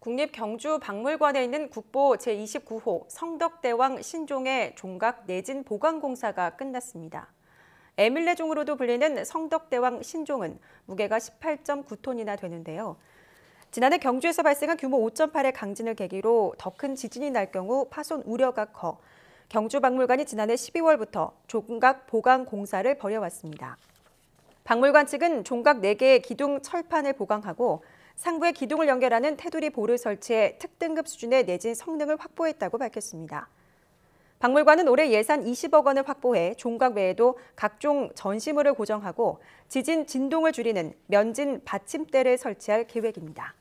국립경주박물관에 있는 국보 제29호 성덕대왕 신종의 종각 내진 보강공사가 끝났습니다. 에밀레종으로도 불리는 성덕대왕 신종은 무게가 18.9톤이나 되는데요. 지난해 경주에서 발생한 규모 5.8의 강진을 계기로 더 큰 지진이 날 경우 파손 우려가 커 경주박물관이 지난해 12월부터 종각 보강 공사를 벌여왔습니다. 박물관 측은 종각 4개의 기둥 철판을 보강하고 상부의 기둥을 연결하는 테두리 보를 설치해 특등급 수준의 내진 성능을 확보했다고 밝혔습니다. 박물관은 올해 예산 20억 원을 확보해 종각 외에도 각종 전시물을 고정하고 지진 진동을 줄이는 면진 받침대를 설치할 계획입니다.